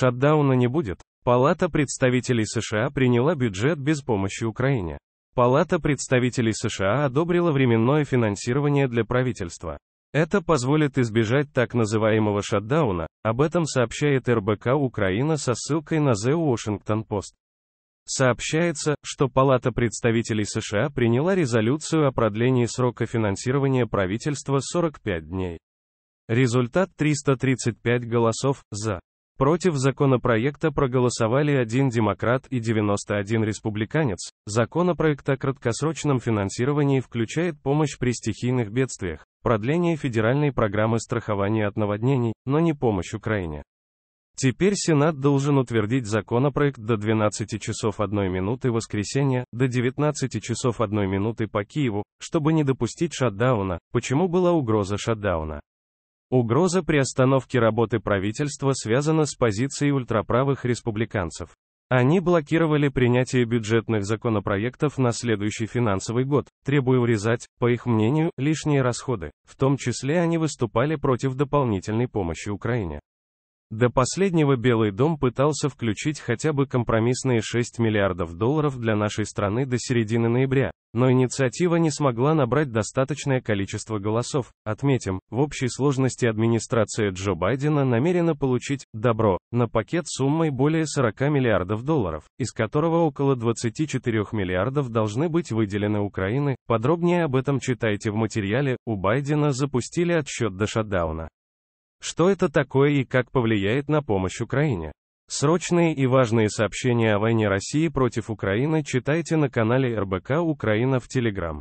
Шатдауна не будет. Палата представителей США приняла бюджет без помощи Украине. Палата представителей США одобрила временное финансирование для правительства. Это позволит избежать так называемого шатдауна, об этом сообщает РБК Украина со ссылкой на The Washington Post. Сообщается, что Палата представителей США приняла резолюцию о продлении срока финансирования правительства 45 дней. Результат 335 голосов «за». Против законопроекта проголосовали один демократ и 91 республиканец. Законопроект о краткосрочном финансировании включает помощь при стихийных бедствиях, продление федеральной программы страхования от наводнений, но не помощь Украине. Теперь Сенат должен утвердить законопроект до 12 часов 1 минуты воскресенья, до 19 часов 1 минуты по Киеву, чтобы не допустить шатдауна, почему была угроза шатдауна. Угроза приостановки работы правительства связана с позицией ультраправых республиканцев. Они блокировали принятие бюджетных законопроектов на следующий финансовый год, требуя урезать, по их мнению, лишние расходы. В том числе они выступали против дополнительной помощи Украине. До последнего Белый дом пытался включить хотя бы компромиссные 6 миллиардов долларов для нашей страны до середины ноября, но инициатива не смогла набрать достаточное количество голосов. Отметим, в общей сложности администрация Джо Байдена намерена получить «добро» на пакет суммой более 40 миллиардов долларов, из которого около 24 миллиардов должны быть выделены Украины. Подробнее об этом читайте в материале «У Байдена запустили отсчет до шатдауна». Что это такое и как повлияет на помощь Украине? Срочные и важные сообщения о войне России против Украины читайте на канале РБК Украина в Телеграм.